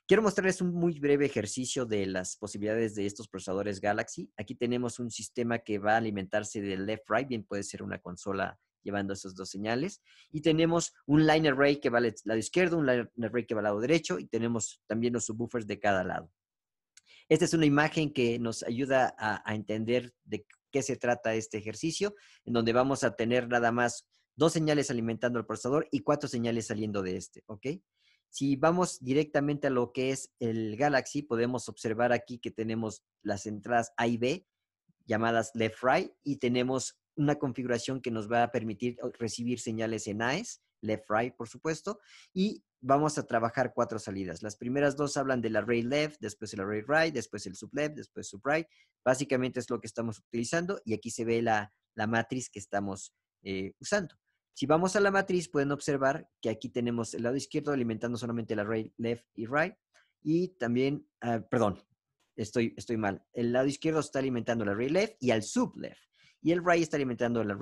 Quiero mostrarles un muy breve ejercicio de las posibilidades de estos procesadores Galaxy. Aquí tenemos un sistema que va a alimentarse de left-right, bien puede ser una consola llevando esas dos señales. Y tenemos un line array que va al lado izquierdo, un line array que va al lado derecho y tenemos también los subwoofers de cada lado. Esta es una imagen que nos ayuda a, entender de qué se trata este ejercicio, en donde vamos a tener nada más dos señales alimentando al procesador y cuatro señales saliendo de este, ¿ok? Si vamos directamente a lo que es el Galaxy, podemos observar aquí que tenemos las entradas A y B, llamadas left-right, y tenemos una configuración que nos va a permitir recibir señales en AES, left, right, por supuesto, y vamos a trabajar cuatro salidas. Las primeras dos hablan del array left, después el array right, después el sub left, después right. Básicamente es lo que estamos utilizando y aquí se ve la, la matriz que estamos eh, usando. Si vamos a la matriz, pueden observar que aquí tenemos el lado izquierdo alimentando solamente el array left y right. Y también, ah, perdón, estoy, estoy mal. El lado izquierdo está alimentando el array left y al left y el Ray está alimentando el,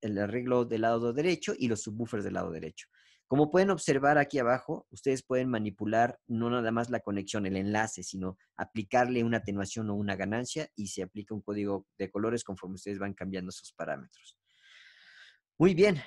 el arreglo del lado derecho y los subwoofers del lado derecho. Como pueden observar aquí abajo, ustedes pueden manipular no nada más la conexión, el enlace, sino aplicarle una atenuación o una ganancia y se aplica un código de colores conforme ustedes van cambiando sus parámetros. Muy bien,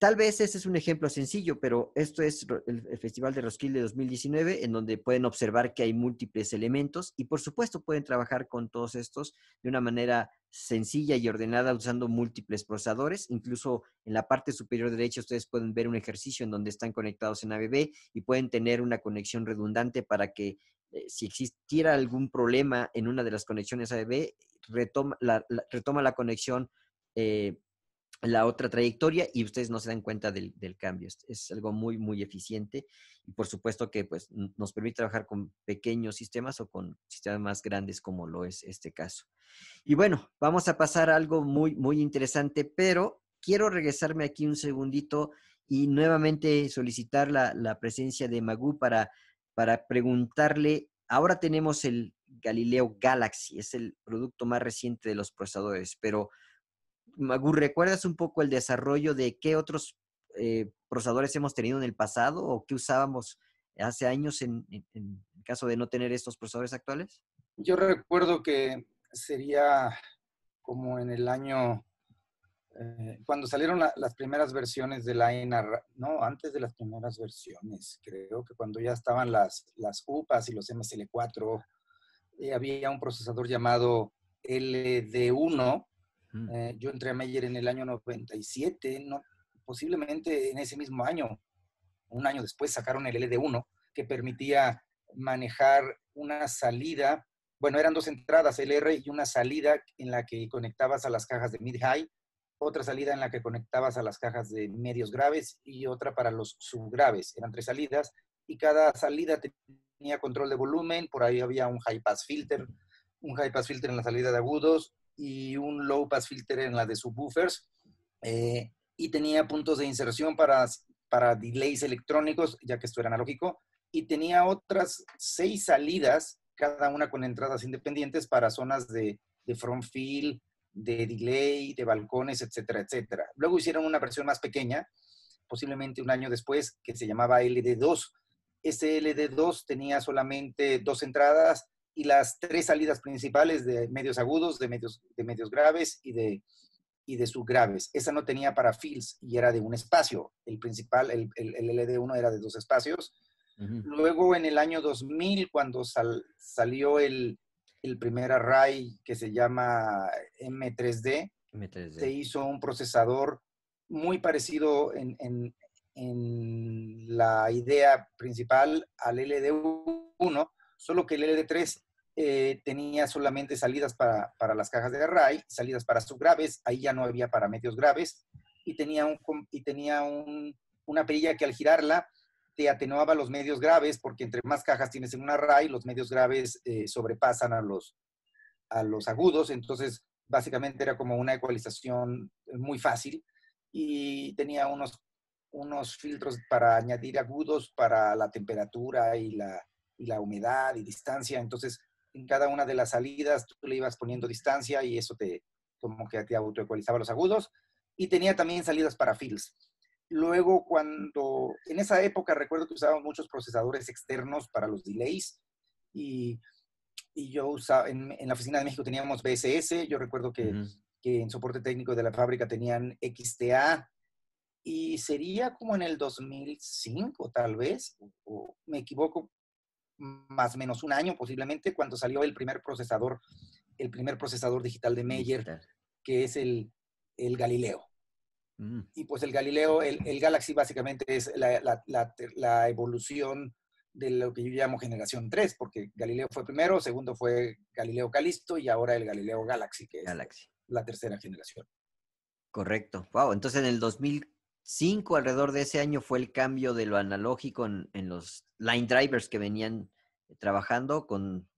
Tal vez ese es un ejemplo sencillo, pero esto es el Festival de Roskilde 2019, en donde pueden observar que hay múltiples elementos y por supuesto pueden trabajar con todos estos de una manera sencilla y ordenada usando múltiples procesadores. Incluso en la parte superior derecha ustedes pueden ver un ejercicio en donde están conectados en ABB y pueden tener una conexión redundante para que eh, si existiera algún problema en una de las conexiones ABB, retoma la, retoma la conexión eh, la otra trayectoria y ustedes no se dan cuenta del, cambio. Es, algo muy, muy eficiente y por supuesto que pues, nos permite trabajar con pequeños sistemas o con sistemas más grandes como lo es este caso. Y bueno, vamos a pasar a algo muy, muy interesante, pero quiero regresarme aquí un segundito y nuevamente solicitar la, presencia de Magú para, para preguntarle, ahora tenemos el Galileo Galaxy, es el producto más reciente de los procesadores, pero Magu, ¿recuerdas un poco el desarrollo de qué otros eh, procesadores hemos tenido en el pasado o qué usábamos hace años en, caso de no tener estos procesadores actuales? Yo recuerdo que sería como en el año, eh, cuando salieron las primeras versiones de la ENAR, no, antes de las primeras versiones, creo que cuando ya estaban las, UPAs y los MSL4, eh, había un procesador llamado LD1, Mm. Eh, yo entré a Meyer en el año 97, posiblemente en ese mismo año, un año después sacaron el LD1 que permitía manejar una salida, bueno, eran dos entradas, LR y una salida en la que conectabas a las cajas de mid-high, otra salida en la que conectabas a las cajas de medios graves y otra para los subgraves. Eran tres salidas y cada salida tenía control de volumen, por ahí había un high pass filter, un high pass filter en la salida de agudos, y un low pass filter en la de subwoofers. Eh, y tenía puntos de inserción para, para delays electrónicos, ya que esto era analógico. Y tenía otras seis salidas, cada una con entradas independientes para zonas de, front fill, de delay, de balcones, etcétera, etcétera. Luego hicieron una versión más pequeña, posiblemente un año después, que se llamaba LD2. Este LD2 tenía solamente dos entradas y las tres salidas principales de medios agudos, de medios, de medios graves y de, y de subgraves. Esa no tenía para fields y era de un espacio. El principal, el, el, el LD1 era de dos espacios. Luego en el año 2000, cuando salió el, primer array que se llama M3D, se hizo un procesador muy parecido en, en la idea principal al LD1, solo que el LD3 eh, tenía solamente salidas para, las cajas de array, salidas para subgraves, ahí ya no había para medios graves, y tenía, un, y tenía una perilla que al girarla te atenuaba los medios graves, porque entre más cajas tienes en un array, los medios graves eh, sobrepasan a los, a los agudos, entonces básicamente era como una ecualización muy fácil, y tenía unos, unos filtros para añadir agudos para la temperatura y la, y la humedad y distancia, entonces cada una de las salidas tú le ibas poniendo distancia y eso te, como que te autoecualizaba los agudos. Y tenía también salidas para fills. Luego, cuando, en esa época recuerdo que usábamos muchos procesadores externos para los delays y, yo usaba, en, la oficina de México teníamos BSS, yo recuerdo que, que en soporte técnico de la fábrica tenían XTA, y sería como en el 2005 tal vez, o, me equivoco, más o menos un año posiblemente, cuando salió el primer procesador, el primer procesador digital de Meyer, que es el, el Galileo. Mm. Y pues el Galileo, el, el Galaxy básicamente es la, la, evolución de lo que yo llamo generación 3, porque Galileo fue primero, segundo fue Galileo Calisto y ahora el Galileo Galaxy, que es Galaxy. la tercera generación. Correcto. Wow, entonces en el 2000 Cinco alrededor de ese año fue el cambio de lo analógico en, los line drivers que venían trabajando con,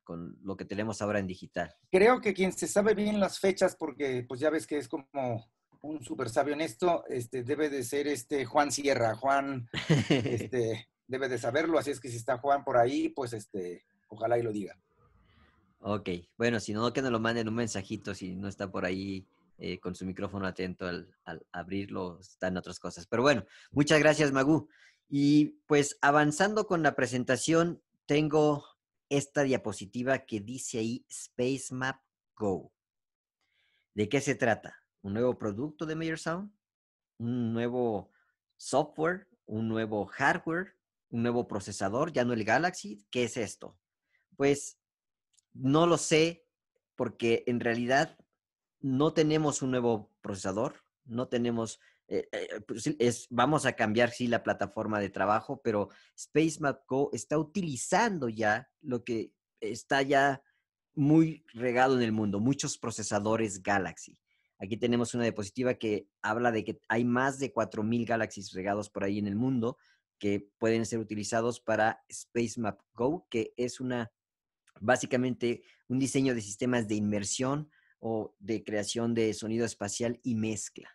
lo que tenemos ahora en digital. Creo que quien se sabe bien las fechas, porque pues ya ves que es como un súper sabio en esto, este, debe de ser este Juan Sierra. Juan este, debe de saberlo, así es que si está Juan por ahí, pues este, ojalá y lo diga. Ok, bueno, si no, que nos lo manden un mensajito si no está por ahí eh, con su micrófono atento al, abrirlo, están otras cosas. Pero bueno, muchas gracias, Magu Y pues avanzando con la presentación, tengo esta diapositiva que dice ahí Space Map Go. ¿De qué se trata? ¿Un nuevo producto de Major Sound? ¿Un nuevo software? ¿Un nuevo hardware? ¿Un nuevo procesador? ¿Ya no el Galaxy? ¿Qué es esto? Pues no lo sé porque en realidad no tenemos un nuevo procesador, no tenemos, eh, eh, eh, pues vamos a cambiar sí la plataforma de trabajo, pero SpaceMap Go está utilizando ya lo que está ya muy regado en el mundo, muchos procesadores Galaxy. Aquí tenemos una diapositiva que habla de que hay más de 4.000 Galaxies regados por ahí en el mundo que pueden ser utilizados para SpaceMap Go, que es una, básicamente, un diseño de sistemas de inmersión o de creación de sonido espacial y mezcla.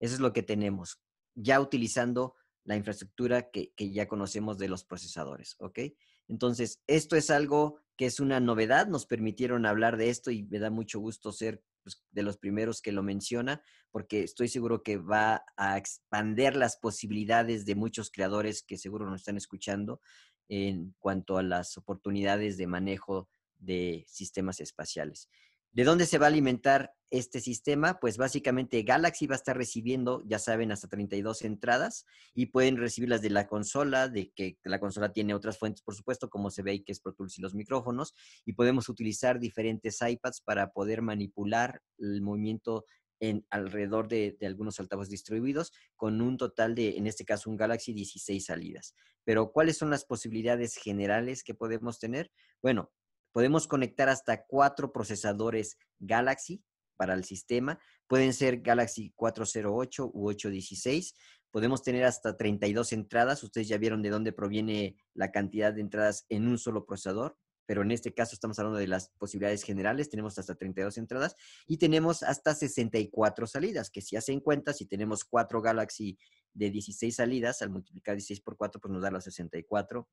Eso es lo que tenemos, ya utilizando la infraestructura que, ya conocemos de los procesadores, ¿ok? Entonces, esto es algo que es una novedad, nos permitieron hablar de esto y me da mucho gusto ser pues, de los primeros que lo menciona, porque estoy seguro que va a expandir las posibilidades de muchos creadores que seguro nos están escuchando en cuanto a las oportunidades de manejo de sistemas espaciales. ¿De dónde se va a alimentar este sistema? Pues básicamente Galaxy va a estar recibiendo, ya saben, hasta 32 entradas y pueden recibirlas de la consola, de que la consola tiene otras fuentes, por supuesto, como se ve ahí que es Pro Tools y los micrófonos, y podemos utilizar diferentes iPads para poder manipular el movimiento en, alrededor de, de, algunos altavoces distribuidos, con un total de, en este caso, un Galaxy 16 salidas. Pero, ¿cuáles son las posibilidades generales que podemos tener? Bueno, Podemos conectar hasta cuatro procesadores Galaxy para el sistema. Pueden ser Galaxy 408 u 816. Podemos tener hasta 32 entradas. Ustedes ya vieron de dónde proviene la cantidad de entradas en un solo procesador pero en este caso estamos hablando de las posibilidades generales, tenemos hasta 32 entradas y tenemos hasta 64 salidas, que si hacen cuenta, si tenemos cuatro Galaxy de 16 salidas, al multiplicar 16 por 4, pues nos da las 64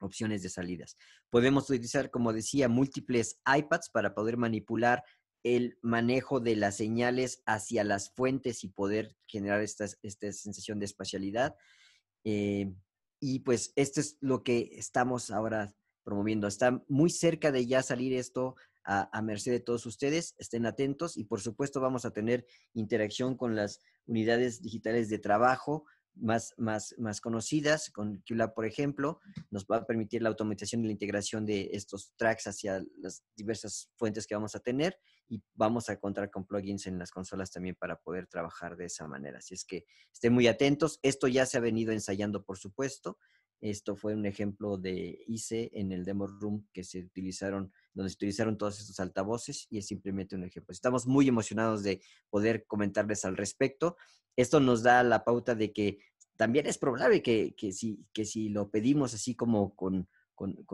opciones de salidas. Podemos utilizar, como decía, múltiples iPads para poder manipular el manejo de las señales hacia las fuentes y poder generar esta, sensación de espacialidad. Eh, y pues esto es lo que estamos ahora promoviendo. Está muy cerca de ya salir esto a, merced de todos ustedes. Estén atentos y por supuesto vamos a tener interacción con las unidades digitales de trabajo más, más, conocidas, con QLab, por ejemplo, nos va a permitir la automatización y la integración de estos tracks hacia las diversas fuentes que vamos a tener y vamos a contar con plugins en las consolas también para poder trabajar de esa manera. Así es que estén muy atentos. Esto ya se ha venido ensayando, por supuesto, esto fue un ejemplo de ICE en el demo room que se utilizaron, donde se utilizaron todos estos altavoces y es simplemente un ejemplo. Estamos muy emocionados de poder comentarles al respecto. Esto nos da la pauta de que también es probable que, si, lo pedimos así como con,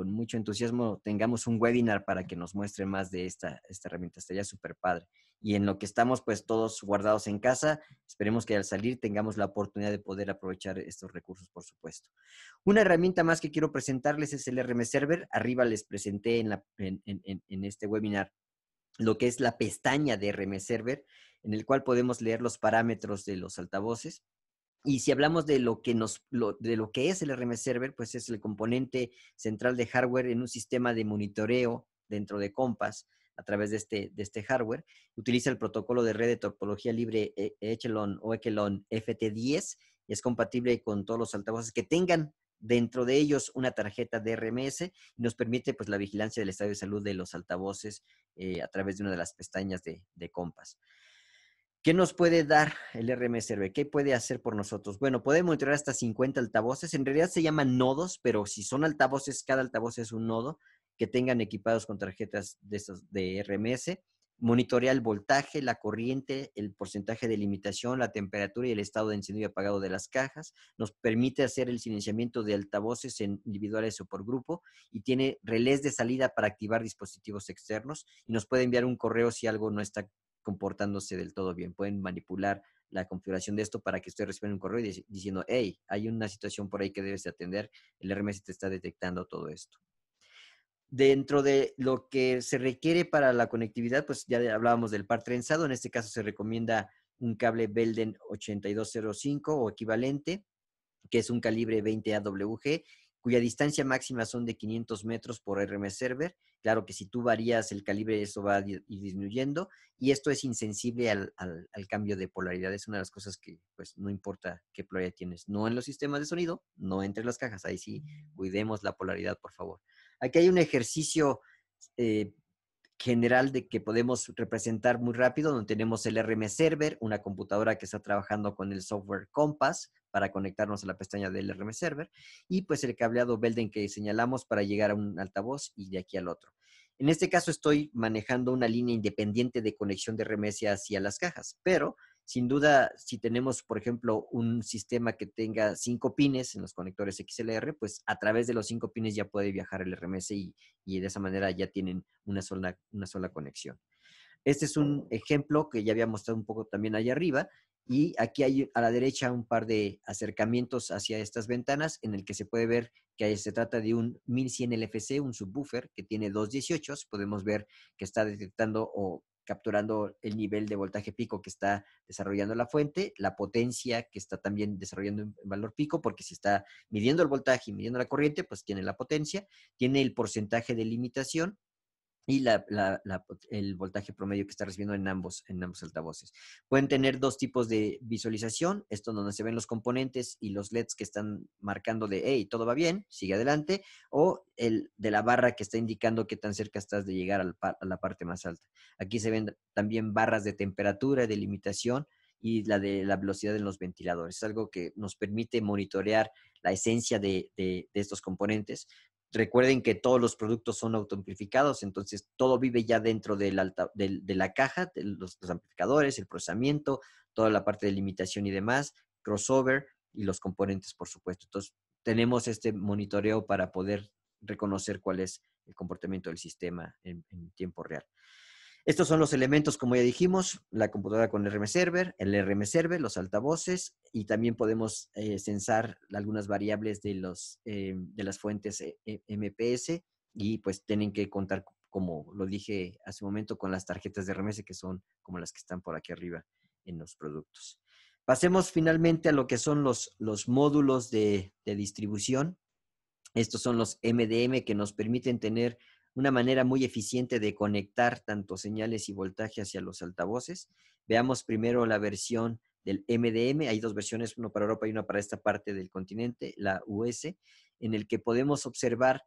mucho entusiasmo, tengamos un webinar para que nos muestre más de esta, esta herramienta. Estaría súper padre y en lo que estamos pues todos guardados en casa. Esperemos que al salir tengamos la oportunidad de poder aprovechar estos recursos, por supuesto. Una herramienta más que quiero presentarles es el RM Server. Arriba les presenté en, la, en, este webinar lo que es la pestaña de RM Server, en el cual podemos leer los parámetros de los altavoces. Y si hablamos de lo que nos lo, de lo que es el RM Server, pues es el componente central de hardware en un sistema de monitoreo dentro de Compass a través de este, este hardware. Utiliza el protocolo de red de topología libre e, Echelon o Echelon FT10 y es compatible con todos los altavoces que tengan dentro de ellos una tarjeta de RMS y nos permite pues la vigilancia del estado de salud de los altavoces eh, a través de una de las pestañas de, compas. ¿Qué nos puede dar el RMSRB? ¿Qué puede hacer por nosotros? Bueno, puede monitorear hasta 50 altavoces. En realidad se llaman nodos, pero si son altavoces, cada altavoz es un nodo que tengan equipados con tarjetas de, esas, de RMS, monitorea el voltaje, la corriente, el porcentaje de limitación, la temperatura y el estado de encendido y apagado de las cajas. Nos permite hacer el silenciamiento de altavoces en individuales o por grupo y tiene relés de salida para activar dispositivos externos y nos puede enviar un correo si algo no está comportándose del todo bien. Pueden manipular la configuración de esto para que esté reciba un correo diciendo, hey, hay una situación por ahí que debes atender, el RMS te está detectando todo esto. Dentro de lo que se requiere para la conectividad, pues ya hablábamos del par trenzado, en este caso se recomienda un cable Belden 8205 o equivalente, que es un calibre 20 AWG, cuya distancia máxima son de 500 metros por RM server. Claro que si tú varías el calibre, eso va disminuyendo y esto es insensible al, al, cambio de polaridad. Es una de las cosas que, pues, no importa qué polaridad tienes. No en los sistemas de sonido, no entre las cajas. Ahí sí, mm. cuidemos la polaridad, por favor. Aquí hay un ejercicio eh, general de que podemos representar muy rápido, donde tenemos el RM Server, una computadora que está trabajando con el software Compass para conectarnos a la pestaña del RM Server, y pues el cableado Belden que señalamos para llegar a un altavoz y de aquí al otro. En este caso estoy manejando una línea independiente de conexión de RMS hacia las cajas, pero sin duda, si tenemos, por ejemplo, un sistema que tenga cinco pines en los conectores XLR, pues a través de los cinco pines ya puede viajar el RMS y, de esa manera ya tienen una sola, una sola conexión. Este es un ejemplo que ya había mostrado un poco también allá arriba. Y aquí hay a la derecha un par de acercamientos hacia estas ventanas en el que se puede ver que se trata de un 1100 LFC, un subwoofer que tiene 218. Podemos ver que está detectando o capturando el nivel de voltaje pico que está desarrollando la fuente, la potencia que está también desarrollando en valor pico, porque si está midiendo el voltaje y midiendo la corriente, pues tiene la potencia, tiene el porcentaje de limitación, y el voltaje promedio que está recibiendo en ambos, altavoces. Pueden tener dos tipos de visualización, esto donde se ven los componentes y los LEDs que están marcando de, hey, todo va bien, sigue adelante, o el de la barra que está indicando qué tan cerca estás de llegar a la parte más alta. Aquí se ven también barras de temperatura, de limitación y la de la velocidad de los ventiladores. Es algo que nos permite monitorear la esencia de estos componentes, Recuerden que todos los productos son autoamplificados, entonces todo vive ya dentro del de la caja, de los, amplificadores, el procesamiento, toda la parte de limitación y demás, crossover y los componentes, por supuesto. Entonces, tenemos este monitoreo para poder reconocer cuál es el comportamiento del sistema en tiempo real. Estos son los elementos, como ya dijimos, la computadora con el RM server, el RM server, los altavoces y también podemos censar eh, algunas variables de, los, eh, de las fuentes eh, MPS y pues tienen que contar, como lo dije hace un momento, con las tarjetas de RMS que son como las que están por aquí arriba en los productos. Pasemos finalmente a lo que son los, los módulos de distribución. Estos son los MDM que nos permiten tener una manera muy eficiente de conectar tanto señales y voltaje hacia los altavoces. Veamos primero la versión del MDM. Hay dos versiones, una para Europa y una para esta parte del continente, la US, en el que podemos observar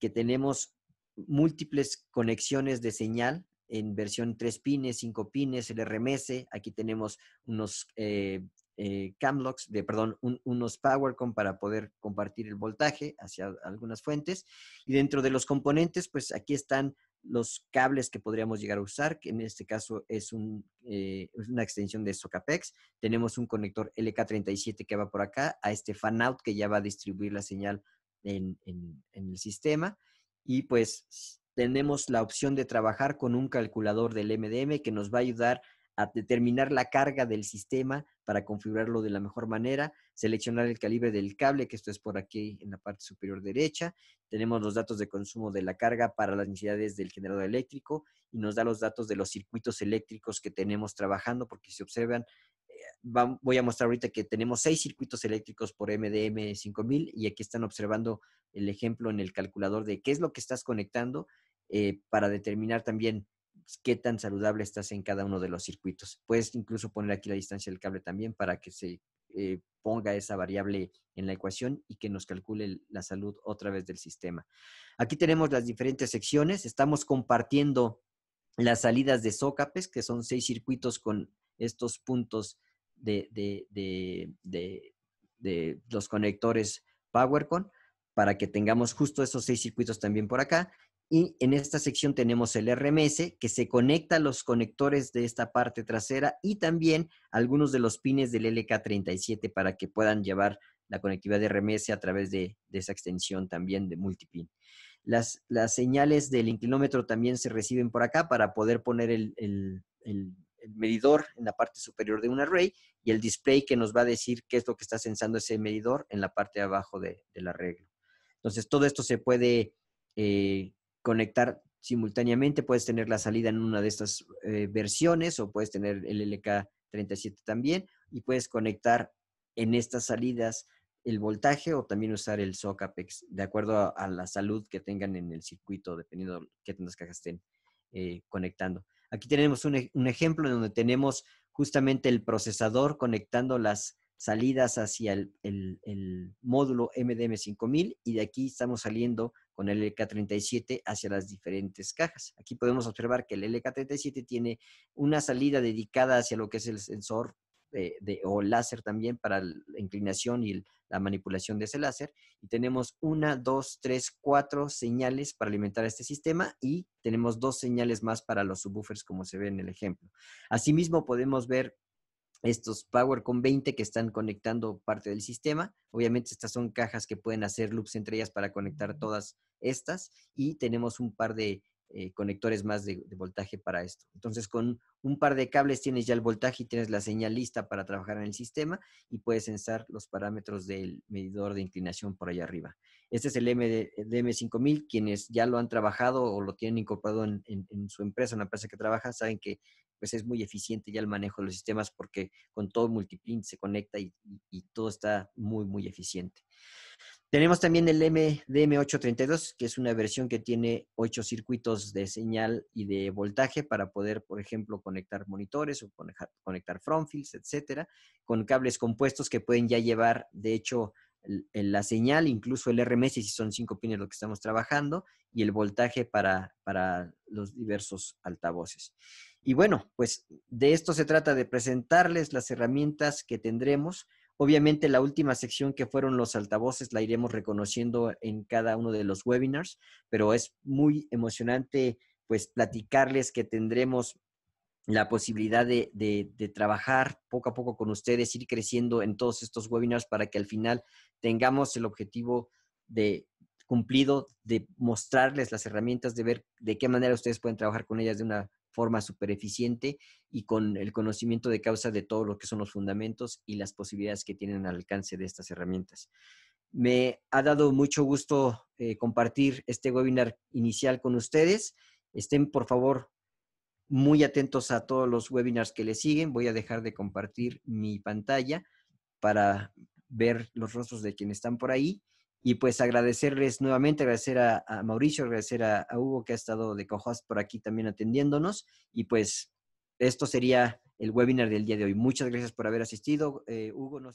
que tenemos múltiples conexiones de señal en versión 3 pines, 5 pines, el RMS. Aquí tenemos unos eh, eh, camlocks, de, perdón, unos PowerCom para poder compartir el voltaje hacia algunas fuentes. Y dentro de los componentes, pues aquí están los cables que podríamos llegar a usar, que en este caso es eh, una extensión de Socapex. Tenemos un conector LK37 que va por acá, a este fanout que ya va a distribuir la señal en el sistema. Y pues tenemos la opción de trabajar con un calculador del MDM que nos va a ayudar a determinar la carga del sistema para configurarlo de la mejor manera, seleccionar el calibre del cable, que esto es por aquí en la parte superior derecha. Tenemos los datos de consumo de la carga para las necesidades del generador eléctrico y nos da los datos de los circuitos eléctricos que tenemos trabajando, porque si observan, eh, voy a mostrar ahorita que tenemos seis circuitos eléctricos por MDM 5000 y aquí están observando el ejemplo en el calculador de qué es lo que estás conectando eh, para determinar también pues, qué tan saludable estás en cada uno de los circuitos. Puedes incluso poner aquí la distancia del cable también para que se eh, ponga esa variable en la ecuación y que nos calcule la salud otra vez del sistema. Aquí tenemos las diferentes secciones. Estamos compartiendo las salidas de SOCAPES, que son seis circuitos con estos puntos de, de los conectores PowerCon para que tengamos justo esos seis circuitos también por acá y en esta sección tenemos el RMS que se conecta a los conectores de esta parte trasera y también algunos de los pines del LK37 para que puedan llevar la conectividad de RMS a través de, esa extensión también de multipin. Las, las, señales del inclinómetro también se reciben por acá para poder poner el, medidor en la parte superior de un array y el display que nos va a decir qué es lo que está sensando ese medidor en la parte de abajo del arreglo. Entonces, todo esto se puede eh, conectar simultáneamente, puedes tener la salida en una de estas eh, versiones o puedes tener el LK37 también y puedes conectar en estas salidas el voltaje o también usar el SOCAPEX de acuerdo a, la salud que tengan en el circuito, dependiendo de qué cajas estén eh, conectando. Aquí tenemos un, ejemplo donde tenemos justamente el procesador conectando las salidas hacia el, el módulo MDM5000 y de aquí estamos saliendo con el LK37 hacia las diferentes cajas. Aquí podemos observar que el LK37 tiene una salida dedicada hacia lo que es el sensor eh, de, o láser también para la inclinación y la manipulación de ese láser. Y tenemos una, dos, tres, cuatro señales para alimentar este sistema y tenemos dos señales más para los subwoofers como se ve en el ejemplo. Asimismo podemos ver estos Power con 20 que están conectando parte del sistema. Obviamente estas son cajas que pueden hacer loops entre ellas para conectar todas estas y tenemos un par de eh, conectores más de, voltaje para esto. Entonces, con un par de cables tienes ya el voltaje y tienes la señal lista para trabajar en el sistema y puedes censar los parámetros del medidor de inclinación por allá arriba. Este es el MD, DM5000. Quienes ya lo han trabajado o lo tienen incorporado en, su empresa, en la empresa que trabaja, saben que pues es muy eficiente ya el manejo de los sistemas porque con todo multipin se conecta y todo está muy, muy eficiente. Tenemos también el MDM832, que es una versión que tiene ocho circuitos de señal y de voltaje para poder, por ejemplo, conectar monitores o conectar frontfields, etcétera, con cables compuestos que pueden ya llevar, de hecho, la señal, incluso el RMS, si son cinco pines lo que estamos trabajando, y el voltaje para, para los diversos altavoces. Y bueno, pues de esto se trata de presentarles las herramientas que tendremos Obviamente la última sección que fueron los altavoces la iremos reconociendo en cada uno de los webinars, pero es muy emocionante pues platicarles que tendremos la posibilidad de, trabajar poco a poco con ustedes, ir creciendo en todos estos webinars para que al final tengamos el objetivo de cumplido de mostrarles las herramientas, de ver de qué manera ustedes pueden trabajar con ellas de una forma súper eficiente y con el conocimiento de causa de todo lo que son los fundamentos y las posibilidades que tienen al alcance de estas herramientas. Me ha dado mucho gusto eh, compartir este webinar inicial con ustedes. Estén, por favor, muy atentos a todos los webinars que les siguen. Voy a dejar de compartir mi pantalla para ver los rostros de quienes están por ahí. Y pues agradecerles nuevamente, agradecer a, Mauricio, agradecer a, Hugo que ha estado de cojas por aquí también atendiéndonos. Y pues esto sería el webinar del día de hoy. Muchas gracias por haber asistido. Eh, Hugo,